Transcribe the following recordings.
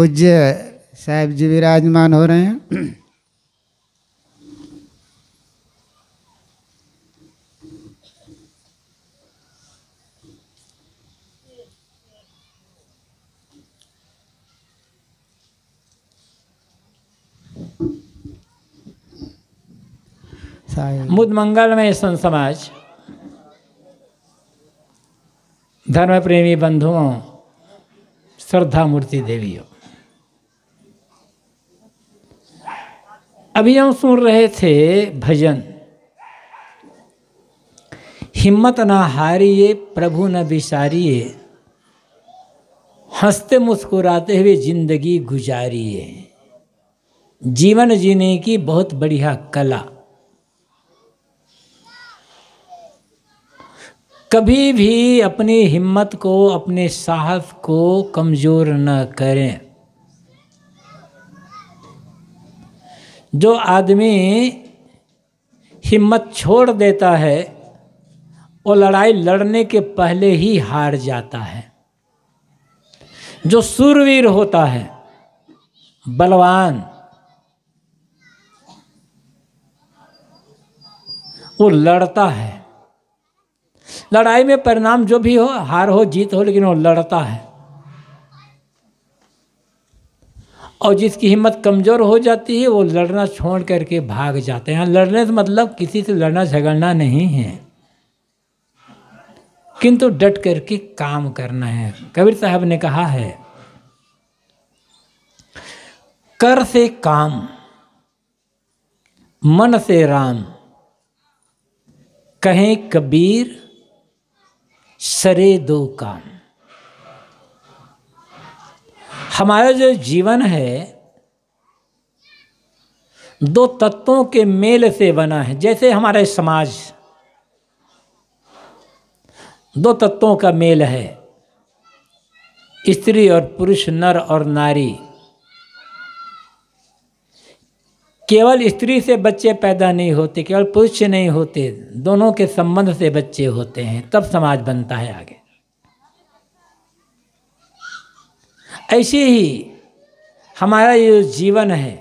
पूज्य साहेब जी विराजमान हो रहे हैं मुद मंगल में सन समाज धर्म प्रेमी बंधुओं श्रद्धा मूर्ति देवियों अभी हम सुन रहे थे भजन हिम्मत ना हारिए प्रभु न बिसारिए हंसते मुस्कुराते हुए जिंदगी गुजारिए जीवन जीने की बहुत बढ़िया कला कभी भी अपनी हिम्मत को अपने साहस को कमज़ोर न करें जो आदमी हिम्मत छोड़ देता है वो लड़ाई लड़ने के पहले ही हार जाता है जो सूरवीर होता है बलवान वो लड़ता है लड़ाई में परिणाम जो भी हो हार हो जीत हो लेकिन वो लड़ता है और जिसकी हिम्मत कमज़ोर हो जाती है वो लड़ना छोड़ करके भाग जाते हैं लड़ने से मतलब किसी से लड़ना झगड़ना नहीं है किंतु डट करके काम करना है कबीर साहब ने कहा है कर से काम मन से राम कहें कबीर सरे दो काम हमारा जो जीवन है दो तत्वों के मेल से बना है जैसे हमारा समाज दो तत्वों का मेल है स्त्री और पुरुष नर और नारी केवल स्त्री से बच्चे पैदा नहीं होते केवल पुरुष से नहीं होते दोनों के संबंध से बच्चे होते हैं तब समाज बनता है आगे ऐसे ही हमारा ये जीवन है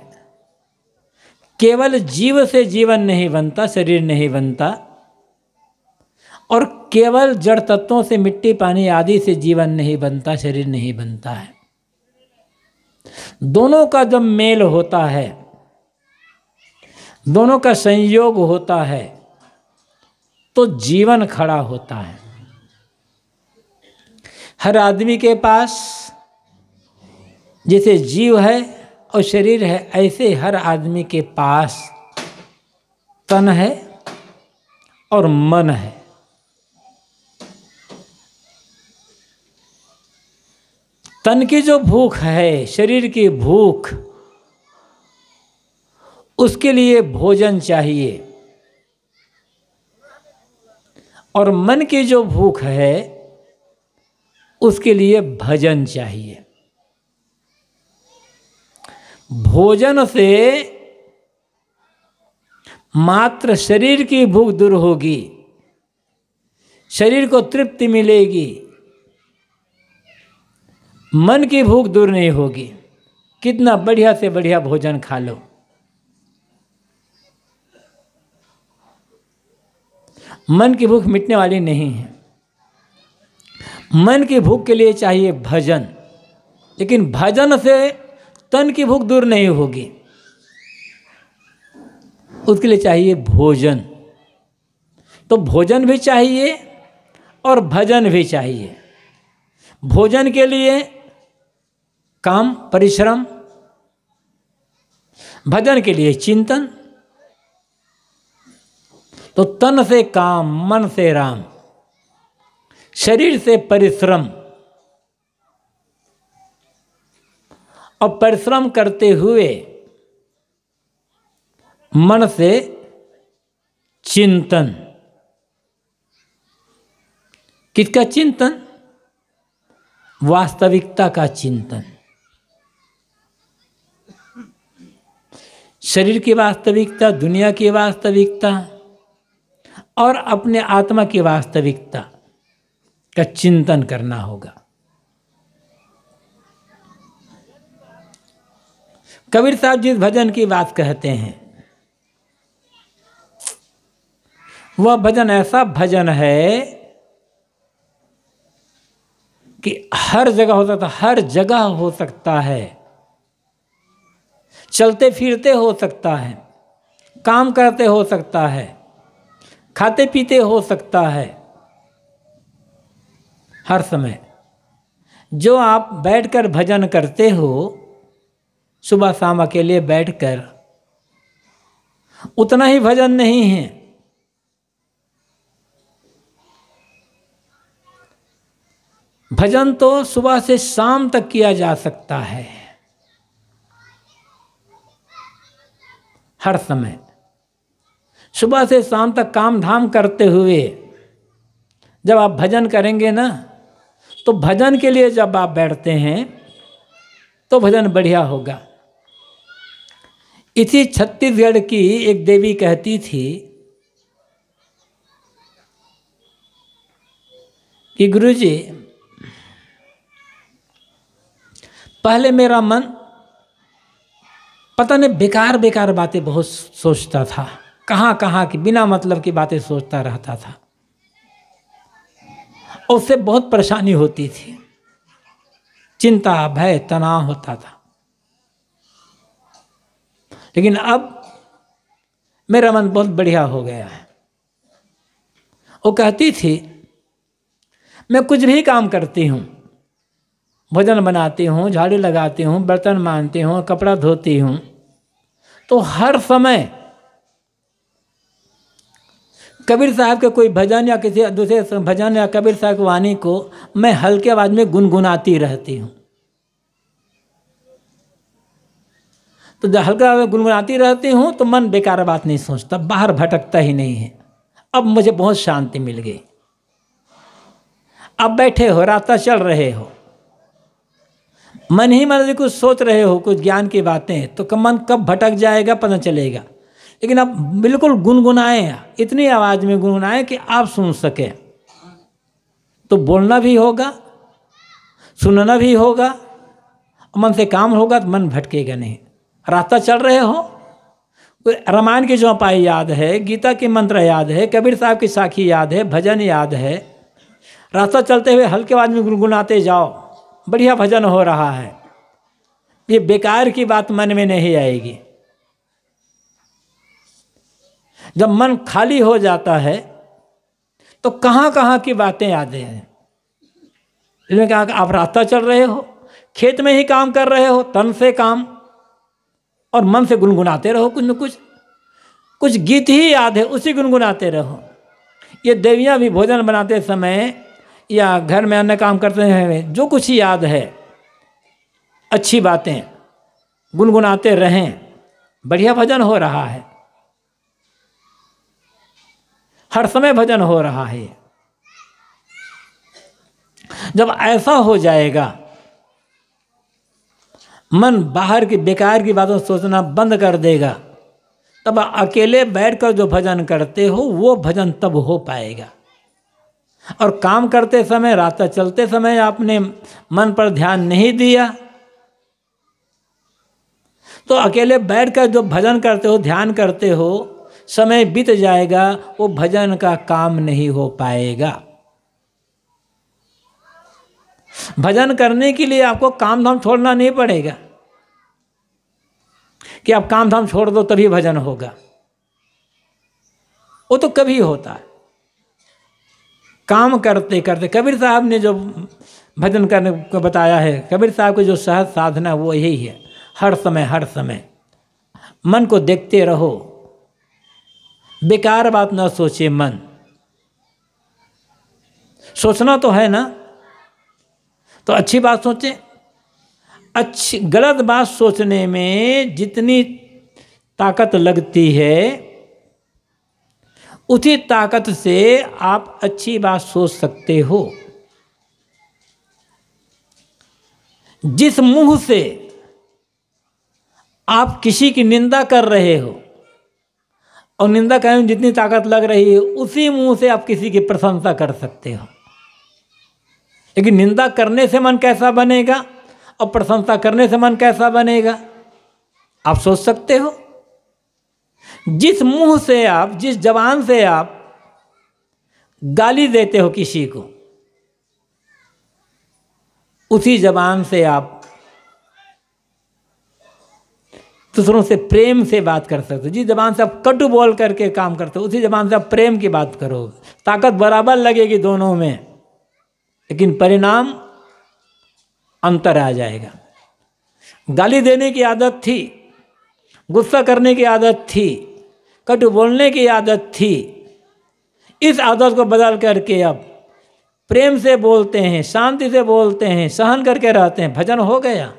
केवल जीव से जीवन नहीं बनता शरीर नहीं बनता और केवल जड़ तत्वों से मिट्टी पानी आदि से जीवन नहीं बनता शरीर नहीं बनता है दोनों का जब मेल होता है दोनों का संयोग होता है तो जीवन खड़ा होता है हर आदमी के पास जैसे जीव है और शरीर है ऐसे हर आदमी के पास तन है और मन है तन की जो भूख है शरीर की भूख उसके लिए भोजन चाहिए और मन की जो भूख है उसके लिए भजन चाहिए भोजन से मात्र शरीर की भूख दूर होगी शरीर को तृप्ति मिलेगी मन की भूख दूर नहीं होगी कितना बढ़िया से बढ़िया भोजन खा लो मन की भूख मिटने वाली नहीं है मन की भूख के लिए चाहिए भजन लेकिन भजन से तन की भूख दूर नहीं होगी उसके लिए चाहिए भोजन तो भोजन भी चाहिए और भजन भी चाहिए भोजन के लिए काम परिश्रम भजन के लिए चिंतन तो तन से काम मन से राम शरीर से परिश्रम और परिश्रम करते हुए मन से चिंतन किसका चिंतन वास्तविकता का चिंतन शरीर की वास्तविकता दुनिया की वास्तविकता और अपने आत्मा की वास्तविकता का चिंतन करना होगा कबीर साहब जिस भजन की बात कहते हैं वह भजन ऐसा भजन है कि हर जगह हो सकता हर जगह हो सकता है चलते फिरते हो सकता है काम करते हो सकता है खाते पीते हो सकता है हर समय जो आप बैठकर भजन करते हो सुबह शाम अकेले बैठकर उतना ही भजन नहीं है भजन तो सुबह से शाम तक किया जा सकता है हर समय सुबह से शाम तक काम धाम करते हुए जब आप भजन करेंगे ना तो भजन के लिए जब आप बैठते हैं तो भजन बढ़िया होगा इसी छत्तीसगढ़ की एक देवी कहती थी कि गुरु जी पहले मेरा मन पता नहीं बेकार बेकार बातें बहुत सोचता था कहाँ कहाँ की बिना मतलब की बातें सोचता रहता था उससे बहुत परेशानी होती थी चिंता भय तनाव होता था लेकिन अब मेरा मन बहुत बढ़िया हो गया है वो कहती थी मैं कुछ भी काम करती हूँ भोजन बनाती हूँ झाड़ू लगाती हूँ बर्तन मानती हूँ कपड़ा धोती हूँ तो हर समय कबीर साहब के कोई भजन या किसी दूसरे भजन या कबीर साहब की वाणी को मैं हल्के आवाज़ में गुनगुनाती रहती हूँ तो हल्का गुनगुनाती रहती हूँ तो मन बेकार बात नहीं सोचता बाहर भटकता ही नहीं है अब मुझे बहुत शांति मिल गई अब बैठे हो रास्ता चल रहे हो मन ही मन कुछ सोच रहे हो कुछ ज्ञान की बातें तो मन कब भटक जाएगा पता चलेगा लेकिन अब बिल्कुल गुनगुनाएं इतनी आवाज़ में गुनगुनाएं कि आप सुन सकें तो बोलना भी होगा सुनना भी होगा मन से काम होगा तो मन भटकेगा नहीं रास्ता चल रहे हो रामायण की चौपाई याद है गीता के मंत्र याद है कबीर साहब की साखी याद है भजन याद है रास्ता चलते हुए हल्के बाद में गुनगुनाते जाओ बढ़िया भजन हो रहा है ये बेकार की बात मन में नहीं आएगी जब मन खाली हो जाता है तो कहाँ कहाँ की बातें याद हैं लेकिन आप रास्ता चल रहे हो खेत में ही काम कर रहे हो तन से काम और मन से गुनगुनाते रहो कुछ न कुछ कुछ गीत ही याद है उसी गुनगुनाते रहो ये देवियाँ भी भोजन बनाते समय या घर में अन्य काम करते हैं जो कुछ ही याद है अच्छी बातें गुनगुनाते रहें बढ़िया भजन हो रहा है हर समय भजन हो रहा है जब ऐसा हो जाएगा मन बाहर की बेकार की बातों सोचना बंद कर देगा तब अकेले बैठकर जो भजन करते हो वो भजन तब हो पाएगा और काम करते समय रास्ता चलते समय आपने मन पर ध्यान नहीं दिया तो अकेले बैठ कर जो भजन करते हो ध्यान करते हो समय बीत जाएगा वो भजन का काम नहीं हो पाएगा भजन करने के लिए आपको काम धाम छोड़ना नहीं पड़ेगा कि आप काम धाम छोड़ दो तभी भजन होगा वो तो कभी होता है काम करते करते कबीर साहब ने जो भजन करने को बताया है कबीर साहब की जो सहज साधना वो यही है हर समय हर समय मन को देखते रहो बेकार बात ना सोचे मन सोचना तो है ना तो अच्छी बात सोचें अच्छी गलत बात सोचने में जितनी ताकत लगती है उसी ताकत से आप अच्छी बात सोच सकते हो जिस मुंह से आप किसी की निंदा कर रहे हो और निंदा करने में जितनी ताकत लग रही है उसी मुंह से आप किसी की प्रशंसा कर सकते हो लेकिन निंदा करने से मन कैसा बनेगा और प्रशंसा करने से मन कैसा बनेगा आप सोच सकते हो जिस मुंह से आप जिस जबान से आप गाली देते हो किसी को उसी जबान से आप दूसरों से प्रेम से बात कर सकते हो जिस जबान से आप कटु बोल करके काम करते हो उसी जबान से आप प्रेम की बात करोगे ताकत बराबर लगेगी दोनों में लेकिन परिणाम अंतर आ जाएगा गाली देने की आदत थी गुस्सा करने की आदत थी कटु बोलने की आदत थी इस आदत को बदल करके अब प्रेम से बोलते हैं शांति से बोलते हैं सहन करके रहते हैं भजन हो गया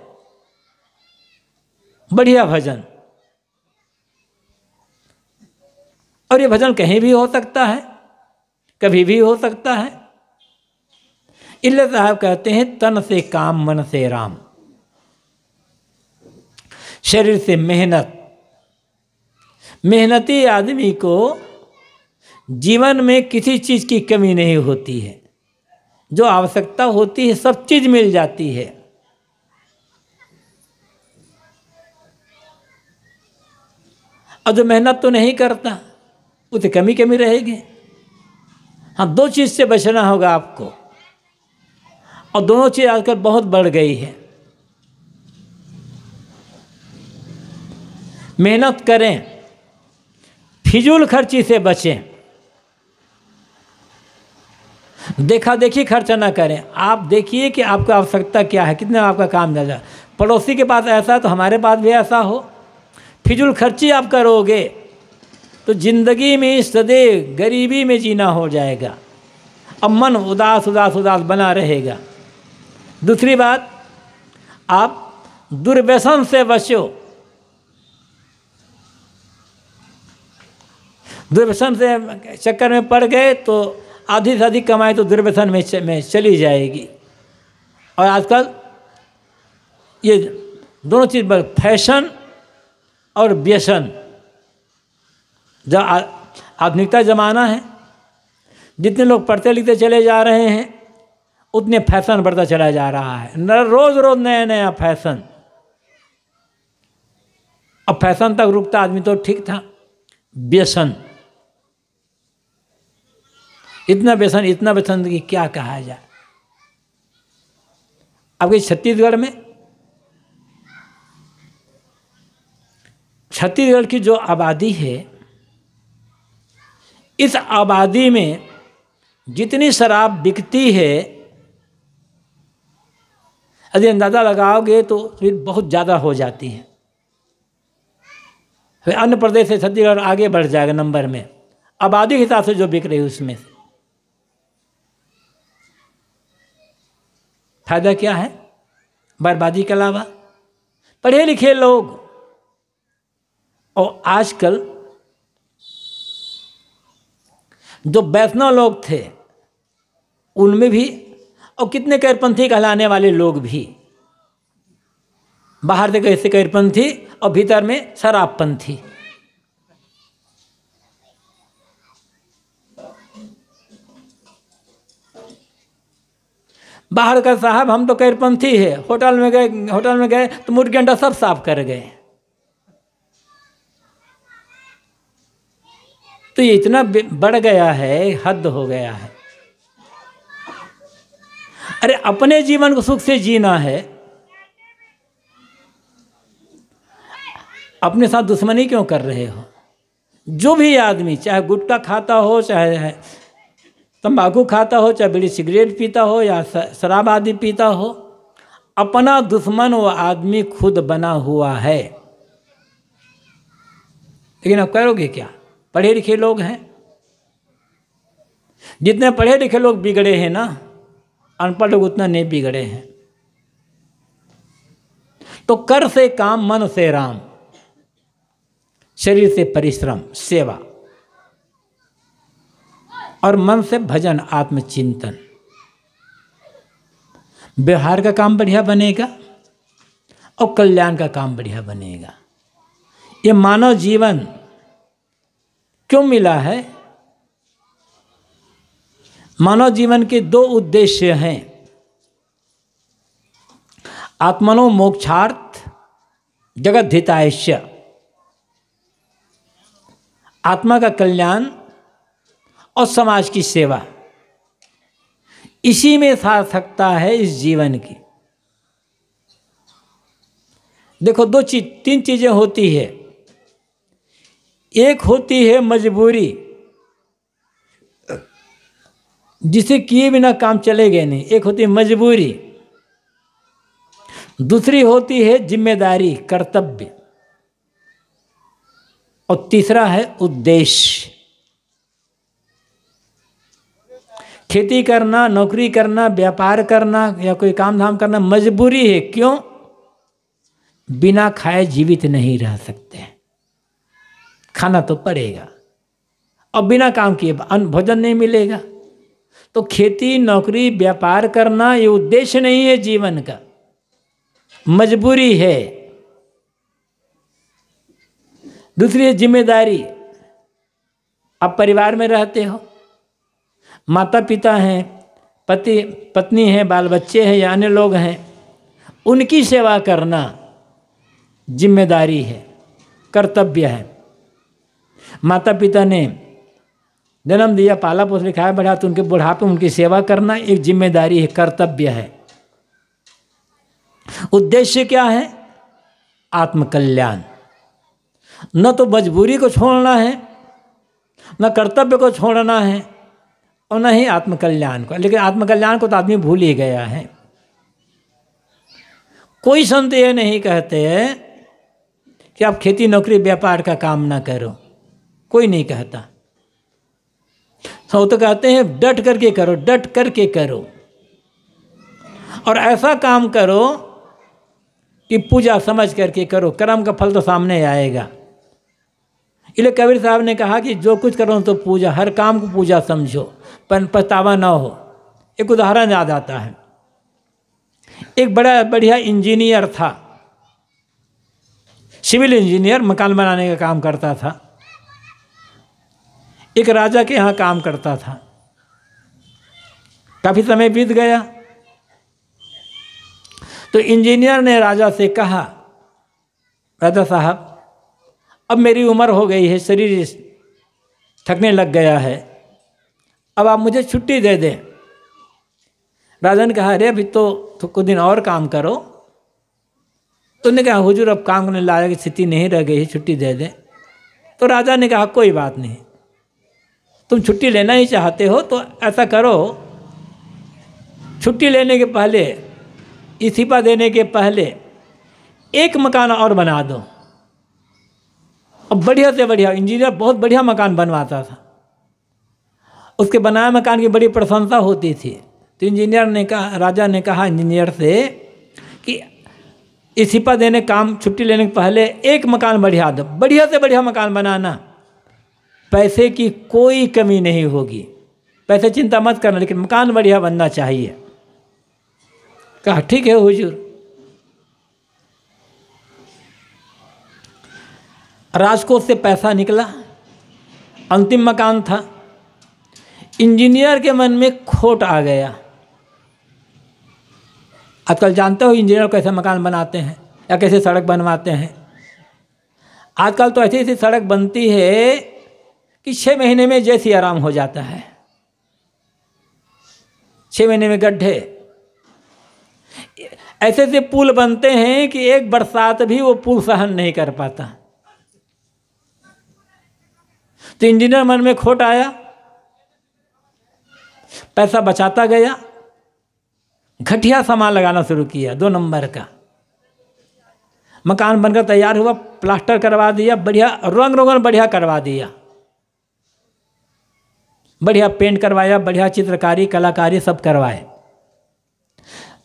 बढ़िया भजन और ये भजन कहीं भी हो सकता है कभी भी हो सकता है इल्ल साहब कहते हैं तन से काम मन से राम शरीर से मेहनत मेहनती आदमी को जीवन में किसी चीज़ की कमी नहीं होती है जो आवश्यकता होती है सब चीज़ मिल जाती है और जो मेहनत तो नहीं करता उसे कमी कमी रहेगी हाँ दो चीज़ से बचना होगा आपको और दोनों चीज़ आजकल बहुत बढ़ गई है मेहनत करें फिजूल खर्ची से बचें देखा देखी खर्चा ना करें आप देखिए कि आपका आवश्यकता क्या है कितना आपका काम जा जाए पड़ोसी के पास ऐसा है तो हमारे पास भी ऐसा हो फिजूल खर्ची आप करोगे तो ज़िंदगी में सदैव गरीबी में जीना हो जाएगा अब मन उदास उदास उदास बना रहेगा दूसरी बात आप दुर्व्यसन से बचो दुर्व्यसन से चक्कर में पड़ गए तो आधी से अधिक कमाई तो दुर्व्यसन में, में चली जाएगी और आजकल ये दोनों चीज़ फैशन और व्यसन जब आधुनिकता ज़माना है जितने लोग पढ़ते लिखते चले जा रहे हैं उतने फैशन बढ़ता तो चला जा रहा है रोज़ रोज़ नया नया फैशन अब फैशन तक रुकता आदमी तो ठीक था व्यसन इतना व्यसन इतना व्यसन कि क्या कहा जाए अब छत्तीसगढ़ में छत्तीसगढ़ की जो आबादी है इस आबादी में जितनी शराब बिकती है यदि अंदाज़ा लगाओगे तो फिर बहुत ज़्यादा हो जाती हैं फिर अन्य प्रदेश से छत्तीसगढ़ आगे बढ़ जाएगा नंबर में आबादी के हिसाब से जो बिक रही है उसमें से फायदा क्या है बर्बादी के अलावा पढ़े लिखे लोग और आजकल जो वैष्णव लोग थे उनमें भी और कितने कैरपंथी कहलाने वाले लोग भी बाहर देखो ऐसे कैरपंथी और भीतर में शराबपंथी बाहर का साहब हम तो कैरपंथी है होटल में गए होटल में गए तो मुर्गी अंडा सब साफ कर गए तो ये इतना बढ़ गया है हद हो गया है अरे अपने जीवन को सुख से जीना है अपने साथ दुश्मनी क्यों कर रहे हो जो भी आदमी चाहे गुटखा खाता हो चाहे तंबाकू खाता हो चाहे बड़ी सिगरेट पीता हो या शराब आदि पीता हो अपना दुश्मन वो आदमी खुद बना हुआ है लेकिन अब करोगे क्या पढ़े लिखे लोग हैं जितने पढ़े लिखे लोग बिगड़े हैं ना अनपढ़ लोग उतना नहीं बिगड़े हैं तो कर से काम मन से राम शरीर से परिश्रम सेवा और मन से भजन आत्मचिंतन व्यवहार का काम बढ़िया बनेगा और कल्याण का काम बढ़िया बनेगा ये मानव जीवन क्यों मिला है मानव जीवन के दो उद्देश्य हैं आत्मनो मोक्षार्थ जगत हितायश्य आत्मा का कल्याण और समाज की सेवा इसी में सार्थकता है इस जीवन की देखो दो चीज तीन चीज़ें होती है एक होती है मजबूरी जिसे किए बिना काम चले गए नहीं एक होती है मजबूरी दूसरी होती है जिम्मेदारी कर्तव्य और तीसरा है उद्देश्य खेती करना नौकरी करना व्यापार करना या कोई काम धाम करना मजबूरी है क्यों बिना खाए जीवित नहीं रह सकते खाना तो पड़ेगा और बिना काम किए भोजन नहीं मिलेगा तो खेती नौकरी व्यापार करना ये उद्देश्य नहीं है जीवन का मजबूरी है दूसरी है जिम्मेदारी आप परिवार में रहते हो माता पिता हैं पति पत्नी हैं बाल बच्चे हैं या अन्य लोग हैं उनकी सेवा करना जिम्मेदारी है कर्तव्य है माता पिता ने जन्म दिया पाला पोस लिखाया बढ़ा तो उनके बुढ़ापे उनकी सेवा करना एक जिम्मेदारी है कर्तव्य है उद्देश्य क्या है आत्मकल्याण न तो मजबूरी को छोड़ना है न कर्तव्य को छोड़ना है और न ही आत्मकल्याण को लेकिन आत्मकल्याण को तो आदमी भूल ही गया है कोई संत यह नहीं कहते कि आप खेती नौकरी व्यापार का काम ना करो कोई नहीं कहता सौ तो कहते हैं डट करके करो डट करके करो और ऐसा काम करो कि पूजा समझ करके करो कर्म का फल तो सामने आएगा इसलिए कबीर साहब ने कहा कि जो कुछ करो तो पूजा हर काम को पूजा समझो पर पछतावा ना हो एक उदाहरण याद आता है एक बड़ा बढ़िया इंजीनियर था सिविल इंजीनियर मकान बनाने का काम करता था एक राजा के यहाँ काम करता था काफ़ी समय बीत गया तो इंजीनियर ने राजा से कहा राजा साहब अब मेरी उम्र हो गई है शरीर थकने लग गया है अब आप मुझे छुट्टी दे दें राजा ने कहा अरे अभी तो, तो कुछ दिन और काम करो तुमने तो कहा हुजूर अब काम करने लायक स्थिति नहीं रह गई है छुट्टी दे दें तो राजा ने कहा कोई बात नहीं तुम छुट्टी लेना ही चाहते हो तो ऐसा करो छुट्टी लेने के पहले इस्तीफा देने के पहले एक मकान और बना दो और बढ़िया से बढ़िया इंजीनियर बहुत बढ़िया मकान बनवाता था उसके बनाए मकान की बड़ी प्रशंसा होती थी तो इंजीनियर ने कहा राजा ने कहा इंजीनियर से कि इस्तीफा देने काम छुट्टी लेने के पहले एक मकान बढ़िया दो बढ़िया से बढ़िया मकान बनाना पैसे की कोई कमी नहीं होगी पैसे चिंता मत करना लेकिन मकान बढ़िया बनना चाहिए कहा ठीक है हुजूर राजकोट से पैसा निकला अंतिम मकान था इंजीनियर के मन में खोट आ गया आजकल जानते हो इंजीनियर कैसे मकान बनाते हैं या कैसे सड़क बनवाते हैं आजकल तो ऐसी ऐसी सड़क बनती है कि छः महीने में जैसे आराम हो जाता है छः महीने में गड्ढे ऐसे ऐसे पुल बनते हैं कि एक बरसात भी वो पुल सहन नहीं कर पाता तो इंजीनियर मन में खोट आया पैसा बचाता गया घटिया सामान लगाना शुरू किया दो नंबर का मकान बनकर तैयार हुआ प्लास्टर करवा दिया बढ़िया रंग रोगन बढ़िया करवा दिया बढ़िया पेंट करवाया बढ़िया चित्रकारी कलाकारी सब करवाए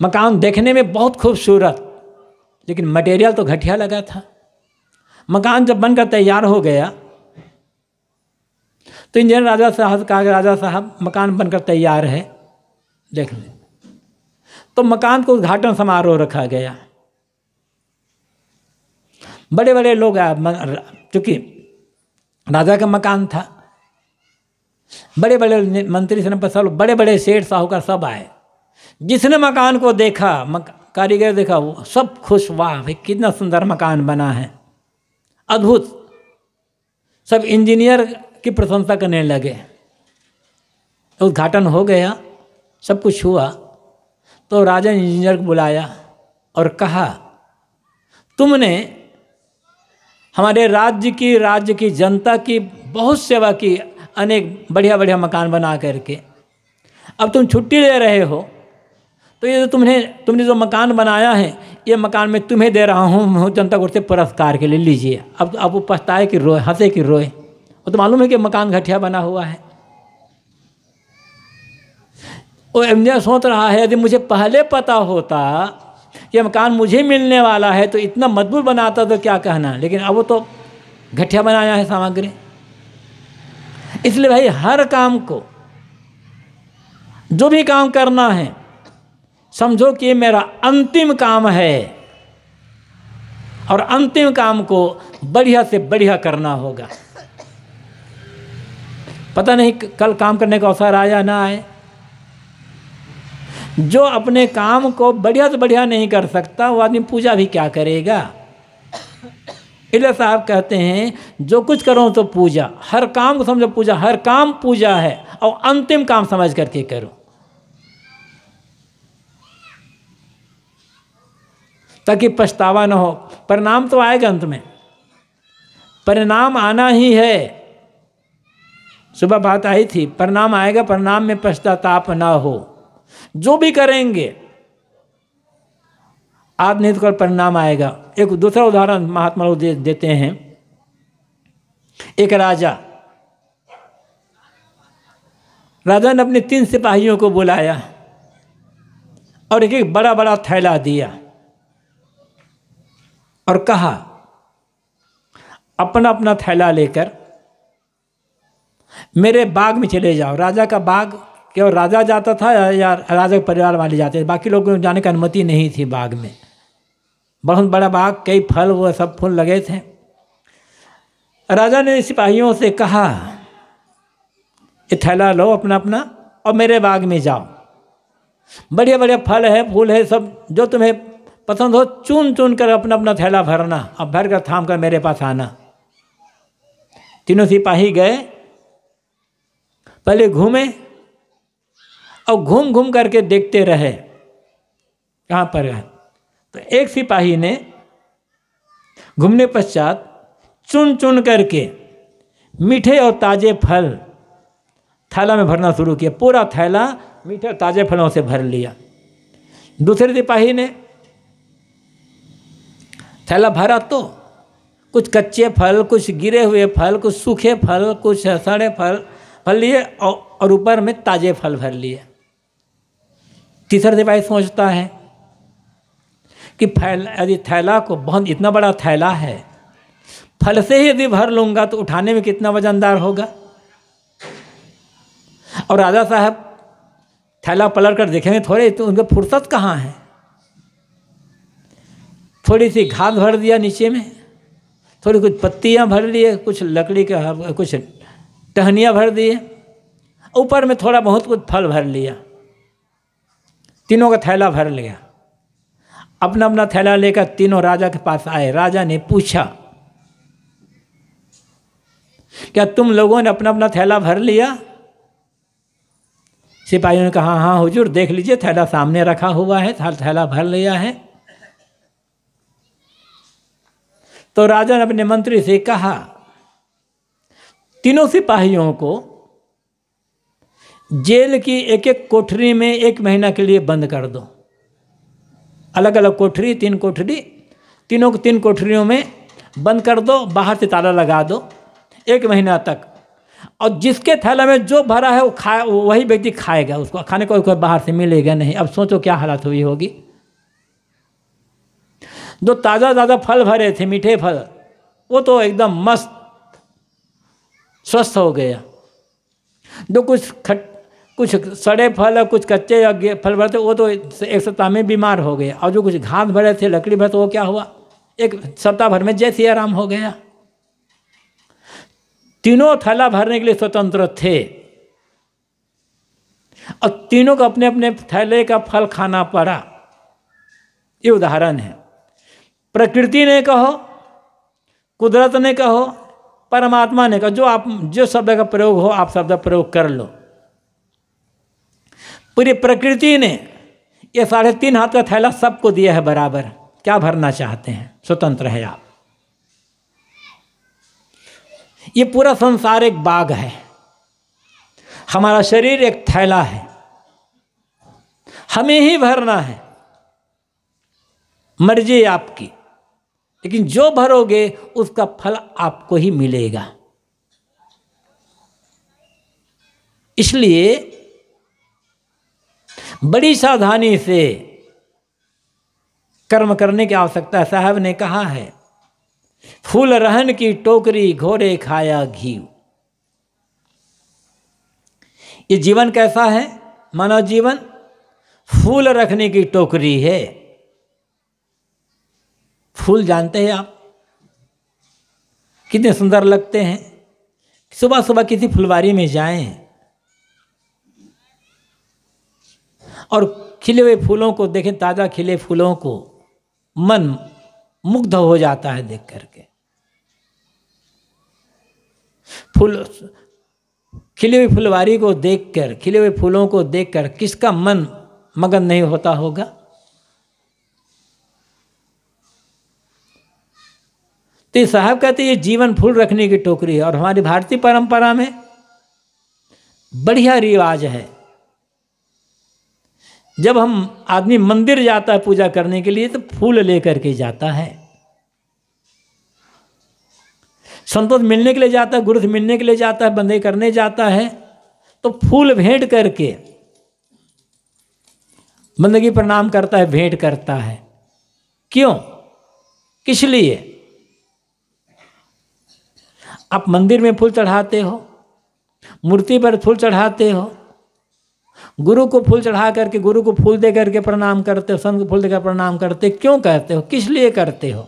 मकान देखने में बहुत खूबसूरत लेकिन मटेरियल तो घटिया लगा था मकान जब बनकर तैयार हो गया तो इंजीनियर राजा साहब कहा राजा साहब मकान बनकर तैयार है देख लें तो मकान को उद्घाटन समारोह रखा गया बड़े बड़े लोग आए चूंकि राजा का मकान था बड़े बड़े मंत्री से सब बड़े बड़े सेठ साहूकार सब आए जिसने मकान को देखा कारीगर देखा वो सब खुश वाह भाई कितना सुंदर मकान बना है अद्भुत सब इंजीनियर की प्रशंसा करने लगे उद्घाटन हो गया सब कुछ हुआ तो राजा ने इंजीनियर को बुलाया और कहा तुमने हमारे राज्य की राज्य की जनता की बहुत सेवा की अनेक बढ़िया बढ़िया मकान बना करके अब तुम छुट्टी ले रहे हो तो ये जो तुमने तुमने जो मकान बनाया है ये मकान मैं तुम्हें दे रहा हूँ जनता को पुरस्कार के लिए लीजिए अब आप वो पछताए कि रोए हंसे कि रोए वो तो मालूम है कि मकान घटिया बना हुआ है वो एम सोच रहा है यदि मुझे पहले पता होता ये मकान मुझे मिलने वाला है तो इतना मजबूत बनाता तो क्या कहना लेकिन अब वो तो घटिया बनाया है सामग्री इसलिए भाई हर काम को जो भी काम करना है समझो कि मेरा अंतिम काम है और अंतिम काम को बढ़िया से बढ़िया करना होगा पता नहीं कल काम करने का अवसर आया ना आए जो अपने काम को बढ़िया से बढ़िया नहीं कर सकता वो आदमी पूजा भी क्या करेगा इसलिए साहब कहते हैं जो कुछ करो तो पूजा हर काम को समझो पूजा हर काम पूजा है और अंतिम काम समझ करके करो ताकि पछतावा ना हो परिणाम तो आएगा अंत में परिणाम आना ही है सुबह बात आई थी परिणाम आएगा परिणाम में पश्चाताप ना हो जो भी करेंगे आज नहीं तो कल परिणाम आएगा एक दूसरा उदाहरण महात्मा लोग दे, देते हैं एक राजा राजा ने अपने तीन सिपाहियों को बुलाया और एक एक बड़ा बड़ा थैला दिया और कहा अपना अपना थैला लेकर मेरे बाग में चले जाओ राजा का बाग केवल राजा जाता था या राजा परिवार वाले जाते थे बाकी लोगों को जाने की अनुमति नहीं थी बाग में बहुत बड़ा बाग कई फल व सब फूल लगे थे राजा ने सिपाहियों से कहा ये थैला लो अपना अपना और मेरे बाग में जाओ बढ़िया बढ़िया फल है फूल है सब जो तुम्हें पसंद हो चुन चुन कर अपना अपना थैला भरना अब भर कर थाम कर मेरे पास आना तीनों सिपाही गए पहले घूमे और घूम घूम करके देखते रहे कहाँ पर है तो एक सिपाही ने घूमने पश्चात चुन चुन करके मीठे और ताज़े फल थैला में भरना शुरू किया पूरा थैला मीठे और ताज़े फलों से भर लिया दूसरे सिपाही ने थैला भरा तो कुछ कच्चे फल कुछ गिरे हुए फल कुछ सूखे फल कुछ सड़े फल फल लिए और ऊपर में ताज़े फल भर लिए तीसरा सिपाही सोचता है कि फैल यदि थैला को बहुत इतना बड़ा थैला है फल से ही यदि भर लूँगा तो उठाने में कितना वजनदार होगा और राजा साहब थैला पलट कर देखेंगे थोड़े तो उनके फुर्सत कहाँ है थोड़ी सी घास भर दिया नीचे में थोड़ी कुछ पत्तियाँ भर लिए कुछ लकड़ी का कुछ टहनियाँ भर दिए ऊपर में थोड़ा बहुत कुछ फल भर लिया तीनों का थैला भर लिया अपना अपना थैला लेकर तीनों राजा के पास आए राजा ने पूछा क्या तुम लोगों ने अपना अपना थैला भर लिया सिपाहियों ने कहा हाँ हुजूर देख लीजिए थैला सामने रखा हुआ है थैला भर लिया है तो राजा ने अपने मंत्री से कहा तीनों सिपाहियों को जेल की एक एक कोठरी में एक महीना के लिए बंद कर दो अलग अलग कोठरी तीन कोठरी तीनों को तीन कोठरियों में बंद कर दो बाहर से ताला लगा दो एक महीना तक और जिसके थैला में जो भरा है वो खाए वही व्यक्ति खाएगा उसको खाने को कोई बाहर से मिलेगा नहीं अब सोचो क्या हालत हुई होगी जो ताज़ा ताज़ा फल भरे थे मीठे फल वो तो एकदम मस्त स्वस्थ हो गया जो कुछ खट कुछ सड़े फल कुछ कच्चे या फल भरे थे वो तो एक सप्ताह में बीमार हो गए और जो कुछ घास भरे थे लकड़ी भरे थे तो वो क्या हुआ एक सप्ताह भर में जैसे आराम हो गया तीनों थैला भरने के लिए स्वतंत्र थे और तीनों को अपने अपने थैले का फल खाना पड़ा ये उदाहरण है प्रकृति ने कहो कुदरत ने कहो परमात्मा ने कहो जो आप जो शब्द का प्रयोग हो आप शब्द प्रयोग कर लो पूरी प्रकृति ने ये साढ़े तीन हाथ का थैला सबको दिया है बराबर क्या भरना चाहते हैं स्वतंत्र है आप ये पूरा संसार एक बाग है हमारा शरीर एक थैला है हमें ही भरना है मर्जी आपकी लेकिन जो भरोगे उसका फल आपको ही मिलेगा इसलिए बड़ी सावधानी से कर्म करने की आवश्यकता साहब ने कहा है फूल रहन की टोकरी घोड़े खाया घी ये जीवन कैसा है मानव जीवन फूल रखने की टोकरी है फूल जानते हैं आप कितने सुंदर लगते हैं सुबह सुबह किसी फुलवारी में जाएं और खिले हुए फूलों को देखें ताज़ा खिले फूलों को मन मुग्ध हो जाता है देख करके फूल खिले हुई फुलवारी को देखकर खिले हुए फूलों को देखकर किसका मन मगन नहीं होता होगा तो साहब कहते ये जीवन फूल रखने की टोकरी है और हमारी भारतीय परंपरा में बढ़िया रिवाज है जब हम आदमी मंदिर जाता है पूजा करने के लिए तो फूल लेकर के जाता है संतोष मिलने के लिए जाता है गुरु मिलने के लिए जाता है बंदे करने जाता है तो फूल भेंट करके बंदगी प्रणाम करता है भेंट करता है क्यों किस लिए आप मंदिर में फूल चढ़ाते हो मूर्ति पर फूल चढ़ाते हो गुरु को फूल चढ़ा करके गुरु को फूल दे करके प्रणाम करते हो संत को फूल देकर प्रणाम करते क्यों करते हो किस लिए करते हो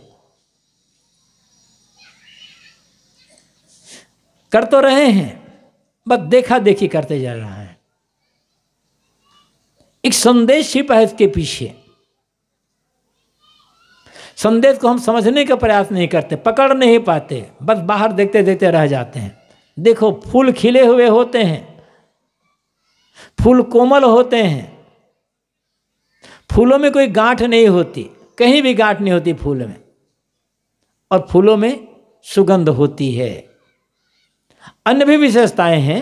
कर तो रहे हैं बस देखा देखी करते जा रहा है एक संदेश ही पहस के पीछे संदेश को हम समझने का प्रयास नहीं करते पकड़ नहीं पाते बस बाहर देखते देखते रह जाते हैं देखो फूल खिले हुए होते हैं फूल कोमल होते हैं फूलों में कोई गांठ नहीं होती कहीं भी गांठ नहीं होती फूल में और फूलों में सुगंध होती है अन्य भी विशेषताएं हैं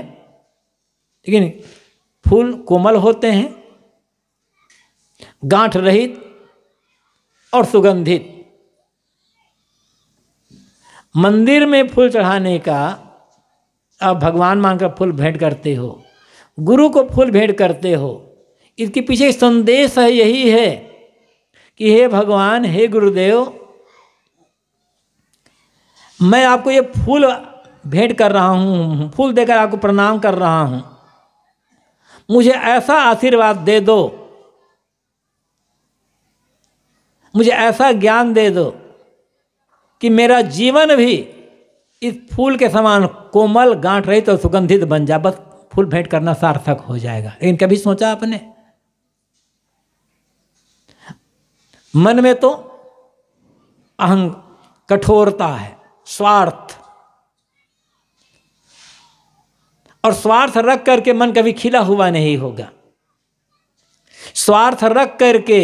लेकिन फूल कोमल होते हैं गांठ रहित और सुगंधित मंदिर में फूल चढ़ाने का आप भगवान मानकर फूल भेंट करते हो गुरु को फूल भेंट करते हो इसके पीछे संदेश है यही है कि हे भगवान हे गुरुदेव मैं आपको ये फूल भेंट कर रहा हूँ फूल देकर आपको प्रणाम कर रहा हूँ मुझे ऐसा आशीर्वाद दे दो मुझे ऐसा ज्ञान दे दो कि मेरा जीवन भी इस फूल के समान कोमल गांठ रहित तो और सुगंधित बन जाए बस फूल भेंट करना सार्थक हो जाएगा लेकिन कभी सोचा आपने मन में तो अहंग कठोरता है स्वार्थ और स्वार्थ रख करके मन कभी खिला हुआ नहीं होगा स्वार्थ रख करके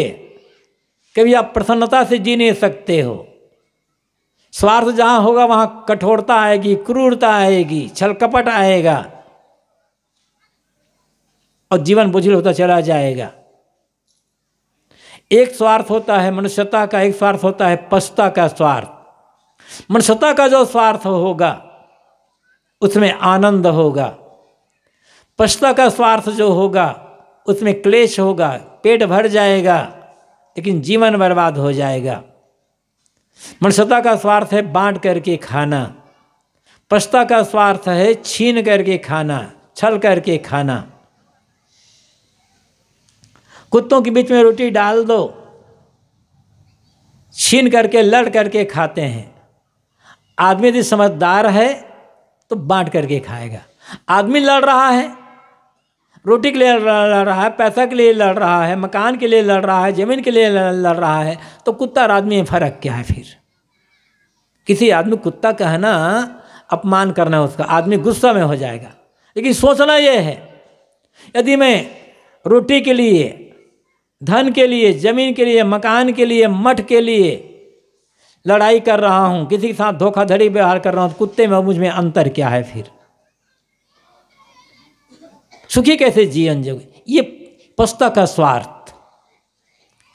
कभी आप प्रसन्नता से जी नहीं सकते हो स्वार्थ जहां होगा वहां कठोरता आएगी क्रूरता आएगी छल कपट आएगा और जीवन बोझिल होता तो चला जाएगा एक स्वार्थ होता है मनुष्यता का एक स्वार्थ होता है पशुता का स्वार्थ मनुष्यता का जो स्वार्थ होगा उसमें आनंद होगा पशुता का स्वार्थ जो होगा उसमें क्लेश होगा पेट भर जाएगा लेकिन जीवन बर्बाद हो जाएगा मनुष्यता का स्वार्थ है बांट करके खाना पशुता का स्वार्थ है छीन करके खाना छल करके खाना कुत्तों के बीच में रोटी डाल दो छीन करके लड़ करके खाते हैं आदमी यदि समझदार है तो बांट करके खाएगा आदमी लड़ रहा है रोटी के लिए लड़ रहा है पैसा के लिए लड़ रहा है मकान के लिए लड़ रहा है ज़मीन के लिए लड़ रहा है तो कुत्ता और आदमी में फ़र्क क्या है फिर किसी आदमी कुत्ता कहना अपमान करना है उसका आदमी गुस्सा में हो जाएगा लेकिन सोचना यह है यदि मैं रोटी के लिए धन के लिए जमीन के लिए मकान के लिए मठ के लिए लड़ाई कर रहा हूँ किसी के साथ धोखाधड़ी व्यवहार कर रहा हूँ तो कुत्ते में मुझ में अंतर क्या है फिर सुखी कैसे जीवन जो ये पुस्तक का स्वार्थ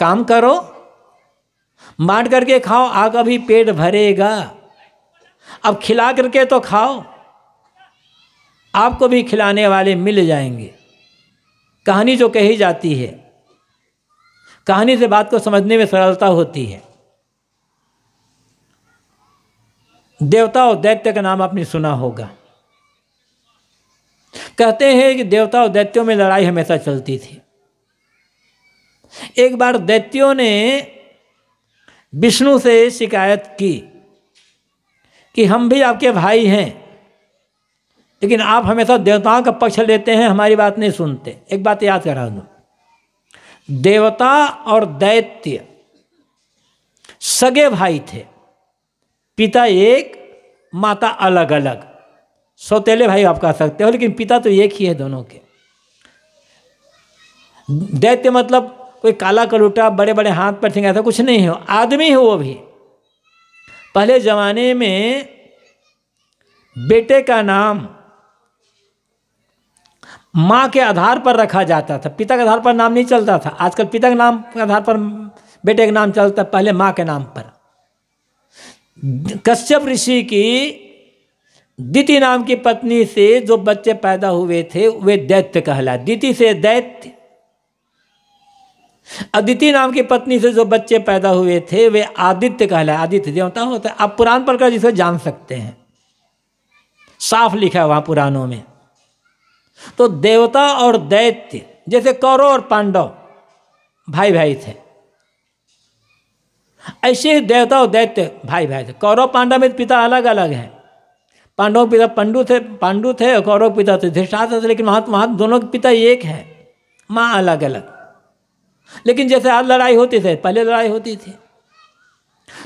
काम करो बांट करके खाओ आग अभी पेट भरेगा अब खिला करके तो खाओ आपको भी खिलाने वाले मिल जाएंगे कहानी जो कही जाती है कहानी से बात को समझने में सरलता होती है देवता और दैत्य का नाम आपने सुना होगा कहते हैं कि देवता और दैत्यों में लड़ाई हमेशा चलती थी एक बार दैत्यों ने विष्णु से शिकायत की कि हम भी आपके भाई हैं लेकिन आप हमेशा देवताओं का पक्ष लेते हैं हमारी बात नहीं सुनते एक बात याद करा दूँ देवता और दैत्य सगे भाई थे पिता एक माता अलग अलग सौतेले भाई आप कह सकते हो लेकिन पिता तो एक ही है दोनों के दैत्य मतलब कोई काला कलूटा बड़े बड़े हाथ पर थे था कुछ नहीं है आदमी है वो भी पहले ज़माने में बेटे का नाम माँ के आधार पर रखा जाता था पिता के आधार पर नाम नहीं चलता था आजकल पिता के नाम के आधार पर बेटे का नाम चलता पहले माँ के नाम पर कश्यप ऋषि की दिति नाम की पत्नी से जो बच्चे पैदा हुए थे वे दैत्य कहलाए दिति से दैत्य अदिति नाम की पत्नी से जो बच्चे पैदा हुए थे वे आदित्य कहलाए आदित्य देवता होता है आप पुराण पढ़कर जिसे जान सकते हैं साफ लिखा है वहां पुराणों में तो देवता और दैत्य जैसे कौरव और पांडव भाई भाई थे ऐसे ही देवता और दैत्य भाई भाई थे कौरव पांडव में पिता अलग अलग हैं पांडव पिता पंडु थे पांडु थे और कौरव पिता थे धृष्टात थे लेकिन महात्मा महात दोनों के पिता एक है माँ अलग अलग लेकिन जैसे आज लड़ाई होती थी पहले लड़ाई होती थी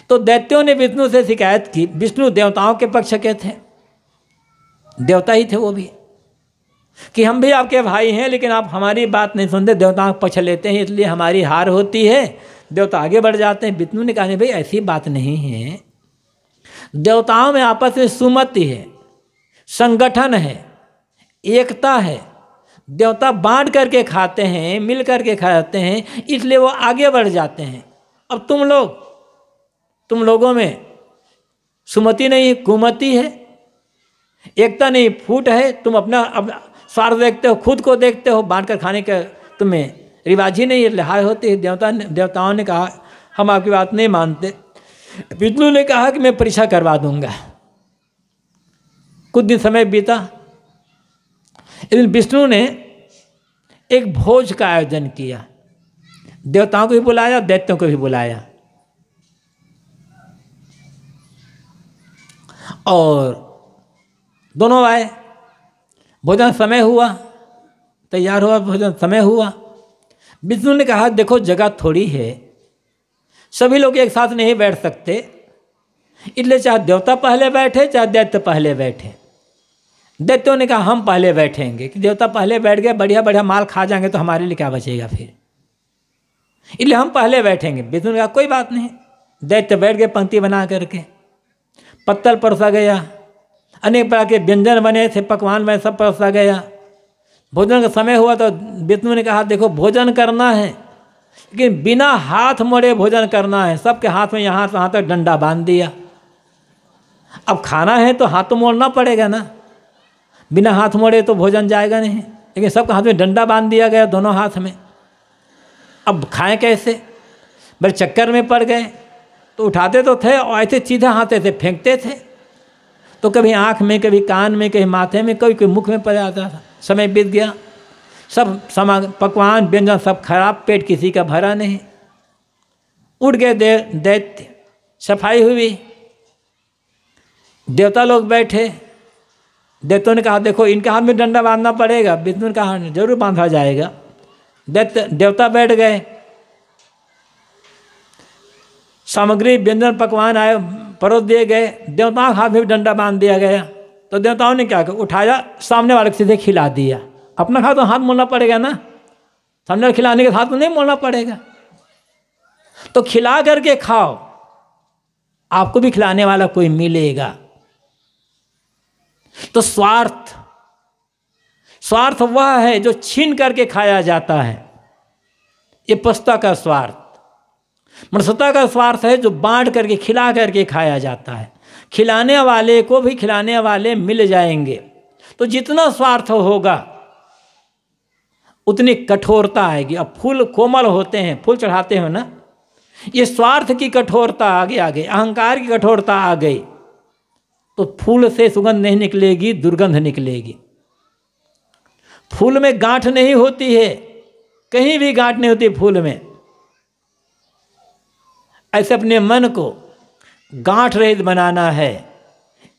तो दैत्यों ने विष्णु से शिकायत की विष्णु देवताओं के पक्ष के थे देवता ही थे वो भी कि हम भी आपके भाई हैं लेकिन आप हमारी बात नहीं सुनते देवता पछ लेते हैं इसलिए हमारी हार होती है देवता आगे बढ़ जाते हैं बितनु ने कहा भाई ऐसी बात नहीं है देवताओं में आपस में सुमति है संगठन है एकता है देवता बांट करके खाते हैं मिल करके खाते हैं इसलिए वो आगे बढ़ जाते हैं अब तुम लोग तुम लोगों में सुमति नहीं कुमति है एकता नहीं फूट है तुम अपना अब स्वार्थ देखते हो खुद को देखते हो बांट कर खाने का तुम्हें रिवाज ही नहीं है लिहाज होती है देवता ने देवताओं ने कहा हम आपकी बात नहीं मानते विष्णु ने कहा कि मैं परीक्षा करवा दूंगा कुछ दिन समय बीता एक दिन विष्णु ने एक भोज का आयोजन किया देवताओं को भी बुलाया दैत्यों को भी बुलाया और दोनों आए भोजन समय हुआ तैयार हुआ भोजन समय हुआ विष्णु ने कहा देखो जगह थोड़ी है सभी लोग एक साथ नहीं बैठ सकते इसलिए चाहे देवता पहले बैठे चाहे दैत्य पहले बैठे दैत्यों ने कहा हम पहले बैठेंगे कि देवता पहले बैठ गए बढ़िया बढ़िया माल खा जाएंगे तो हमारे लिए क्या बचेगा फिर इसलिए हम पहले बैठेंगे विष्णु ने कहा कोई बात नहीं दैत्य बैठ गए पंक्ति बना करके पत्तल परसा गया अनेक प्रकार के व्यंजन बने थे पकवान बने सब परसा गया भोजन का समय हुआ तो विष्णु ने कहा देखो भोजन करना है लेकिन बिना हाथ मोड़े भोजन करना है सबके हाथ में यहाँ से यहाँ तक डंडा बांध दिया अब खाना है तो हाथ तो मोड़ना पड़ेगा ना बिना हाथ मोड़े तो भोजन जाएगा नहीं लेकिन सबके हाथ में डंडा बांध दिया गया दोनों हाथ में अब खाएं कैसे बड़े चक्कर में पड़ गए तो उठाते तो थे और ऐसे सीधा हाथ ऐसे फेंकते थे तो कभी आँख में कभी कान में कभी माथे में कभी कोई मुख में पड़ जाता था समय बीत गया सब समा पकवान व्यंजन सब खराब पेट किसी का भरा नहीं उठ गए दे दैत्य सफाई हुई देवता लोग बैठे देवताओं ने कहा देखो इनके हाथ में डंडा बांधना पड़ेगा विष्णु का हाथ जरूर बांधा जाएगा दैत्य देवता बैठ गए सामग्री व्यंजन पकवान आए पर्वत दिए गए देवताओं के हाथ में भी डंडा बांध दिया गया तो देवताओं ने क्या कहा उठाया सामने वाले सीधे खिला दिया अपना खा तो हाथ मोड़ना पड़ेगा ना सामने खिलाने के हाथ तो नहीं मोड़ना पड़ेगा तो खिला करके खाओ आपको भी खिलाने वाला कोई मिलेगा तो स्वार्थ स्वार्थ वह है जो छीन करके खाया जाता है ये पस्ता का स्वार्थ मनुष्यता का स्वार्थ है जो बांट करके खिला करके खाया जाता है खिलाने वाले को भी खिलाने वाले मिल जाएंगे तो जितना स्वार्थ होगा उतनी कठोरता आएगी अब फूल कोमल होते हैं फूल चढ़ाते हो ना ये स्वार्थ की कठोरता आगे आ गई अहंकार की कठोरता आ गई तो फूल से सुगंध नहीं निकलेगी दुर्गंध निकलेगी फूल में गांठ नहीं होती है कहीं भी गांठ नहीं होती फूल में ऐसे अपने मन को गांठ रहित बनाना है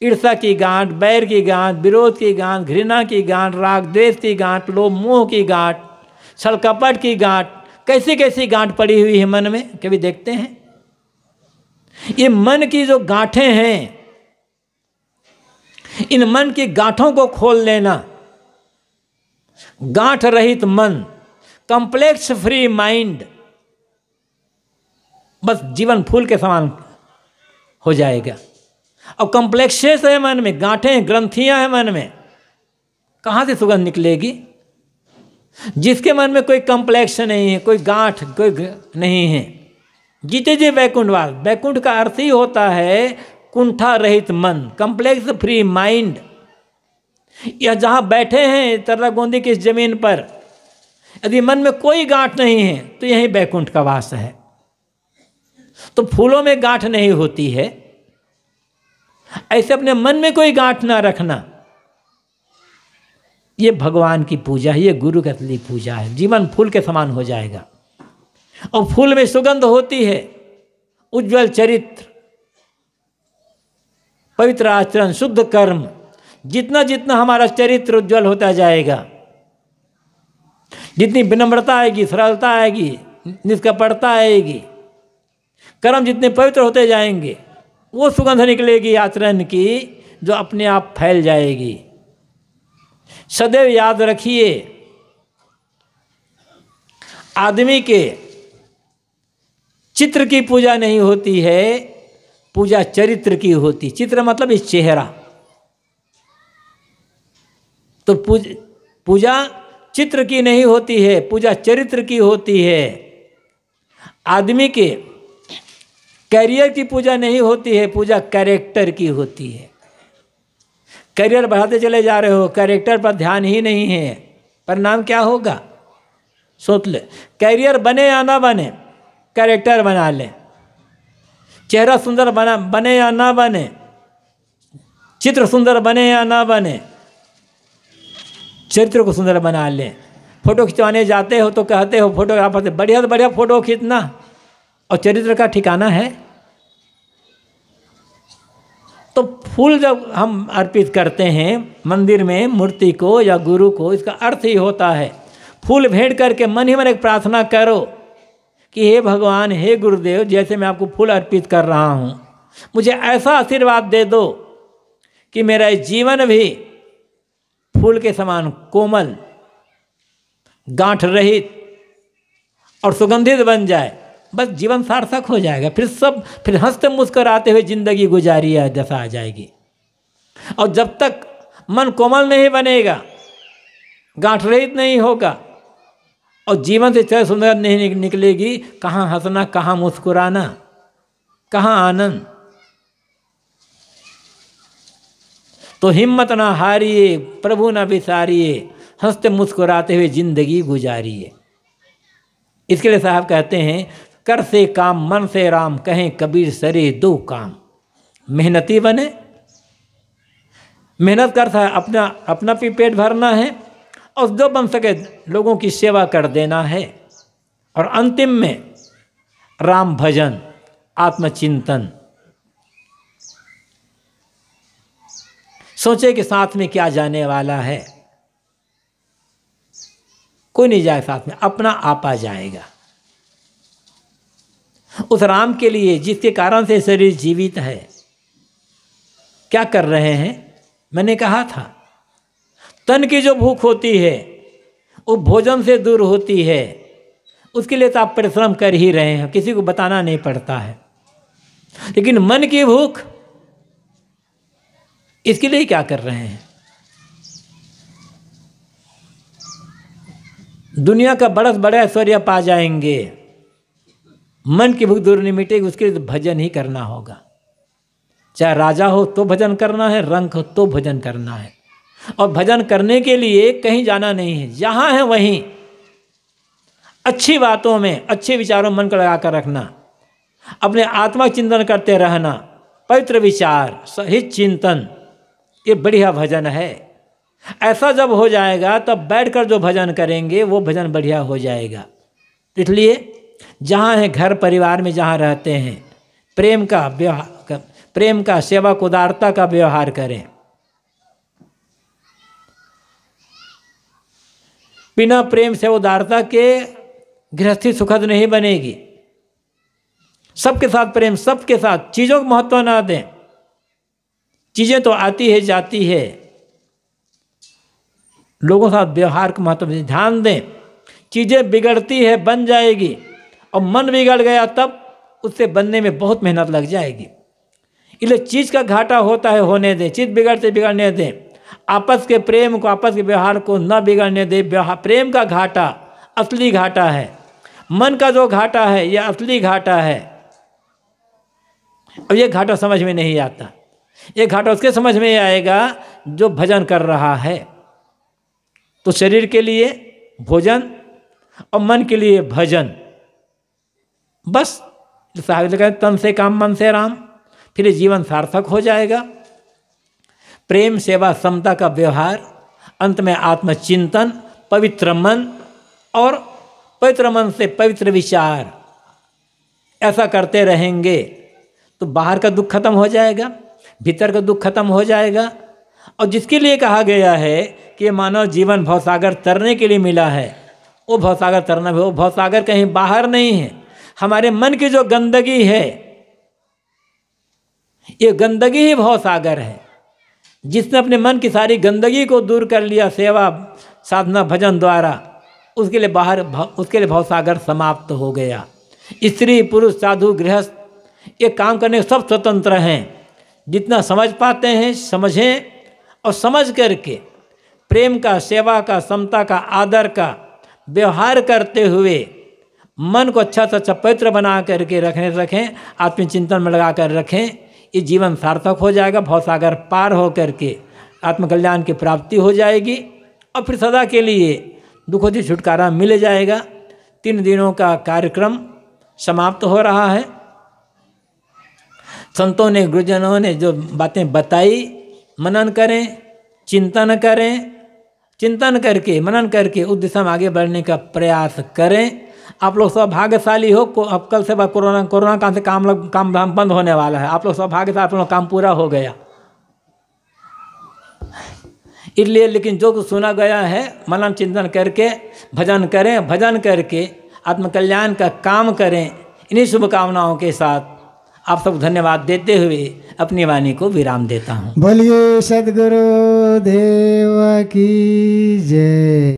ईर्षा की गांठ बैर की गांठ विरोध की गांठ घृणा की गांठ राग द्वेष की गांठ लोभ मोह की गांठ छलकपट की गांठ कैसी कैसी गांठ पड़ी हुई है मन में कभी देखते हैं ये मन की जो गांठें हैं इन मन की गांठों को खोल लेना गांठ रहित मन कॉम्प्लेक्स फ्री माइंड बस जीवन फूल के समान हो जाएगा अब कॉम्प्लेक्सेस है मन में गांठें ग्रंथियां हैं मन में कहाँ से सुगंध निकलेगी जिसके मन में कोई कॉम्प्लेक्स नहीं है कोई गांठ कोई नहीं है जीते जी वैकुंठवास वैकुंठ का अर्थ ही होता है कुंठा रहित मन कॉम्प्लेक्स फ्री माइंड यह जहाँ बैठे हैं तरला गोंदी की इस जमीन पर यदि मन में कोई गांठ नहीं है तो यही बैकुंठ का वास है तो फूलों में गांठ नहीं होती है ऐसे अपने मन में कोई गांठ ना रखना ये भगवान की पूजा है ये गुरु की असली पूजा है जीवन फूल के समान हो जाएगा और फूल में सुगंध होती है उज्जवल चरित्र पवित्र आचरण शुद्ध कर्म जितना जितना हमारा चरित्र उज्जवल होता जाएगा जितनी विनम्रता आएगी सरलता आएगी निष्कपड़ता आएगी कर्म जितने पवित्र होते जाएंगे वो सुगंध निकलेगी आचरण की जो अपने आप फैल जाएगी सदैव याद रखिए आदमी के चित्र की पूजा नहीं होती है पूजा चरित्र की होती चित्र मतलब इस चेहरा तो पूज, पूजा चित्र की नहीं होती है पूजा चरित्र की होती है आदमी के करियर की पूजा नहीं होती है पूजा कैरेक्टर की होती है करियर बढ़ाते चले जा रहे हो कैरेक्टर पर ध्यान ही नहीं है परिणाम क्या होगा सोच ले कैरियर बने या ना बने कैरेक्टर बना ले चेहरा सुंदर बना बने या ना बने चित्र सुंदर बने या ना बने चरित्र को सुंदर बना लें फोटो खिंचवाने जाते हो तो कहते हो फोटोग्राफर से बढ़िया से बढ़िया फ़ोटो खींचना और चरित्र का ठिकाना है तो फूल जब हम अर्पित करते हैं मंदिर में मूर्ति को या गुरु को इसका अर्थ ही होता है फूल भेंट करके मन ही मन एक प्रार्थना करो कि हे भगवान हे गुरुदेव जैसे मैं आपको फूल अर्पित कर रहा हूँ मुझे ऐसा आशीर्वाद दे दो कि मेरा जीवन भी फूल के समान कोमल गांठ रहित और सुगंधित बन जाए बस जीवन सार्थक हो जाएगा फिर सब फिर हंसते मुस्कराते हुए जिंदगी गुजारी दशा आ जाएगी और जब तक मन कोमल नहीं बनेगा गांठ रहित नहीं होगा और जीवन से चय सुंदर नहीं निकलेगी कहाँ हंसना कहाँ मुस्कुराना कहाँ आनंद तो हिम्मत ना हारिए प्रभु ना बिसारिए हंसते मुस्कुराते हुए जिंदगी गुजारिए इसके लिए साहब कहते हैं कर से काम मन से राम कहें कबीर सरे दो काम मेहनती बने मेहनत करता है अपना अपना भी पेट भरना है और जो बन सके लोगों की सेवा कर देना है और अंतिम में राम भजन आत्मचिंतन सोचे कि साथ में क्या जाने वाला है कोई नहीं जाए साथ में अपना आपा जाएगा उस राम के लिए जिसके कारण से शरीर जीवित है क्या कर रहे हैं मैंने कहा था तन की जो भूख होती है वो भोजन से दूर होती है उसके लिए तो आप परिश्रम कर ही रहे हैं किसी को बताना नहीं पड़ता है लेकिन मन की भूख इसके लिए क्या कर रहे हैं दुनिया का बड़स बड़े ऐश्वर्य पा जाएंगे मन की भूख दूर नहीं मिटेगी उसके लिए तो भजन ही करना होगा चाहे राजा हो तो भजन करना है रंग हो तो भजन करना है और भजन करने के लिए कहीं जाना नहीं है जहाँ है वहीं अच्छी बातों में अच्छे विचारों मन को लगाकर रखना अपने आत्मा चिंतन करते रहना पवित्र विचार सहित चिंतन ये बढ़िया भजन है ऐसा जब हो जाएगा तब बैठकर जो भजन करेंगे वो भजन बढ़िया हो जाएगा इसलिए जहाँ हैं घर परिवार में जहाँ रहते हैं प्रेम का व्यवहार प्रेम का सेवा उदारता का व्यवहार करें बिना प्रेम से उदारता के गृहस्थी सुखद नहीं बनेगी सबके साथ प्रेम सबके साथ चीज़ों को महत्व ना दें चीज़ें तो आती है जाती है लोगों के साथ व्यवहार का महत्व ध्यान दें चीज़ें बिगड़ती है बन जाएगी और मन बिगड़ गया तब उससे बनने में बहुत मेहनत लग जाएगी इसलिए चीज़ का घाटा होता है होने दें चीज़ बिगड़ते बिगड़ने दें आपस के प्रेम को आपस के व्यवहार को न बिगड़ने दें प्रेम का घाटा असली घाटा है मन का जो घाटा है यह असली घाटा है अब यह घाटा समझ में नहीं आता ये घाटा उसके समझ में आएगा जो भजन कर रहा है तो शरीर के लिए भोजन और मन के लिए भजन बस तो साहब कहते तन से काम मन से राम फिर जीवन सार्थक हो जाएगा प्रेम सेवा समता का व्यवहार अंत में आत्मचिंतन पवित्र मन और पवित्र मन से पवित्र विचार ऐसा करते रहेंगे तो बाहर का दुख खत्म हो जाएगा भीतर का दुख खत्म हो जाएगा और जिसके लिए कहा गया है कि मानव जीवन भवसागर तरने के लिए मिला है वो भवसागर तरना वो भवसागर कहीं बाहर नहीं है हमारे मन की जो गंदगी है ये गंदगी ही भाव सागर है जिसने अपने मन की सारी गंदगी को दूर कर लिया सेवा साधना भजन द्वारा उसके लिए बाहर उसके लिए भाव सागर समाप्त हो गया स्त्री पुरुष साधु गृहस्थ ये काम करने सब स्वतंत्र हैं जितना समझ पाते हैं समझें और समझ करके प्रेम का सेवा का समता का आदर का व्यवहार करते हुए मन को अच्छा से अच्छा पवित्र बना करके रखें रखें आत्मचिंतन में लगा कर रखें ये जीवन सार्थक हो जाएगा सागर पार हो करके आत्मकल्याण की प्राप्ति हो जाएगी और फिर सदा के लिए दुखों से छुटकारा मिल जाएगा तीन दिनों का कार्यक्रम समाप्त हो रहा है संतों ने गुरुजनों ने जो बातें बताई मनन करें चिंतन करें चिंतन करके मनन करके उस दिशा में आगे बढ़ने का प्रयास करें आप लोग सौभाग्यशाली हो को अब कल से कोरोना कोरोना काल से काम लग काम धाम बंद होने वाला है आप लोग सब भाग्यशाली आप लोग काम पूरा हो गया इसलिए लेकिन जो कुछ सुना गया है मनन चिंतन करके भजन करें भजन करके आत्मकल्याण का काम करें इन्हीं शुभकामनाओं के साथ आप सब धन्यवाद देते हुए अपनी वाणी को विराम देता हूँ बोलिए सदगुरु देव की जय